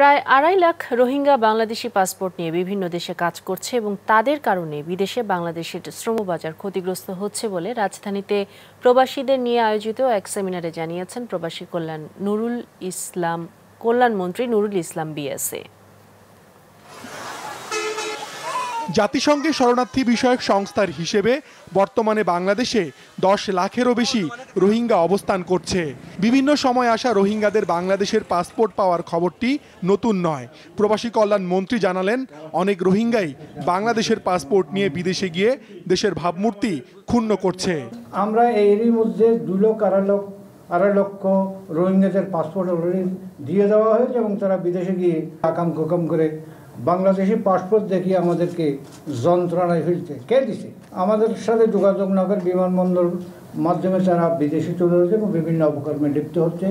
প্রায় আড়াই লাখ রোহিঙ্গা বাংলাদেশি পাসপোর্ট নিয়ে বিভিন্ন দেশে কাজ করছে এবং তাদের কারণে বিদেশে বাংলাদেশের শ্রমবাজার ক্ষতিগ্রস্ত হচ্ছে বলে রাজধানীতে প্রবাসীদের নিয়ে আয়োজিত এক সেমিনারে জানিয়েছেন প্রবাসী কল্যাণ নুরুল ইসলাম কল্যাণমন্ত্রী নুরুল ইসলাম বিএসএ জাতিসংঘের শরণার্থী বিষয়ক সংস্থার হিসেবে বর্তমানে বাংলাদেশে দশ লাখেরও বেশি রোহিঙ্গা অবস্থান করছে বিভিন্ন সময় আসা রোহিঙ্গাদের বাংলাদেশের পাসপোর্ট পাওয়ার খবরটি নতুন নয় প্রবাসী কল্যাণ মন্ত্রী জানালেন অনেক রোহিঙ্গাই বাংলাদেশের পাসপোর্ট নিয়ে বিদেশে গিয়ে দেশের ভাবমূর্তি ক্ষুণ্ণ করছে আমরা এরই মধ্যে লোক আড়াই আড়াই লক্ষ রোহিঙ্গাদের পাসপোর্ট অলরেডি দিয়ে দেওয়া হয়েছে এবং তারা বিদেশে গিয়ে আকাম কুকাম করে বাংলাদেশি পাসপোর্ট দেখিয়ে আমাদেরকে যন্ত্রণায় ফেলছে কে দিছে আমাদের সাথে যোগাযোগ না করে বিমানবন্দর মাধ্যমে তারা বিদেশে চলে যাচ্ছে এবং বিভিন্ন অপকর্মে লিপ্ত হচ্ছে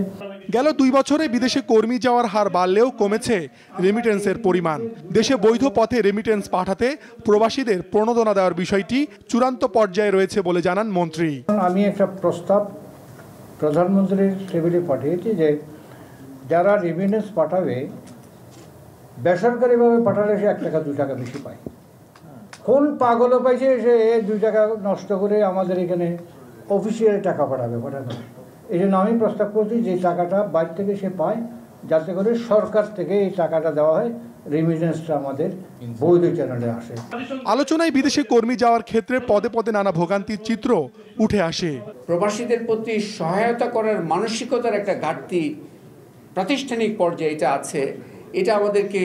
গেল দুই বছরে বিদেশে কর্মী যাওয়ার হার বাড়লেও কমেছে রেমিটেন্সের পরিমাণ দেশে বৈধ পথে রেমিটেন্স পাঠাতে প্রবাসীদের প্রণোদনা দেওয়ার বিষয়টি চূড়ান্ত পর্যায়ে রয়েছে বলে জানান মন্ত্রী আমি একটা প্রস্তাব প্রধানমন্ত্রীর টেবিলে পাঠিয়েছি যে যারা রেমিটেন্স পাঠাবে বেসরকারিভাবে পাঠালে সে এক টাকা দু টাকা বেশি পায় কোন পাগলও পাইছে সে দু টাকা নষ্ট করে আমাদের এখানে অফিসিয়াল টাকা পাঠাবে পাঠানো এই জন্য আমি প্রস্তাব করছি যে টাকাটা বাইর থেকে সে পায় যাতে করে সরকার থেকে এই টাকাটা দেওয়া হয় রেমিটেন্সটা আমাদের চ্যানেলে আসে আলোচনায় বিদেশে কর্মী যাওয়ার ক্ষেত্রে পদে পদে নানা ভোগান্তির চিত্র উঠে আসে প্রবাসীদের প্রতি সহায়তা করার মানসিকতার একটা ঘাটতি প্রাতিষ্ঠানিক পর্যায়ে এটা আছে এটা আমাদেরকে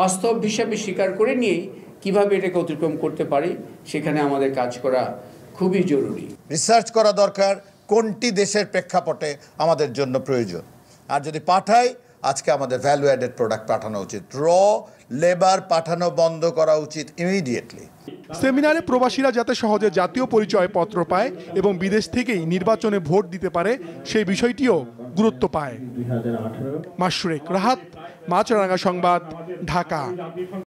বাস্তব হিসাবে স্বীকার করে নিয়েই কিভাবে এটাকে অতিক্রম করতে পারি সেখানে আমাদের কাজ করা খুবই জরুরি রিসার্চ করা দরকার কোনটি দেশের প্রেক্ষাপটে আমাদের জন্য প্রয়োজন আর যদি পাঠাই আজকে আমাদের ভ্যালু অ্যাডেড প্রোডাক্ট পাঠানো উচিত র লেবার পাঠানো বন্ধ করা উচিত ইমিডিয়েটলি সেমিনারে প্রবাসীরা যাতে সহজে জাতীয় পরিচয় পত্র পায় এবং বিদেশ থেকেই নির্বাচনে ভোট দিতে পারে সেই বিষয়টিও গুরুত্ব পায় মাসুরেক রাহাত মাছরাঙ্গা সংবাদ ঢাকা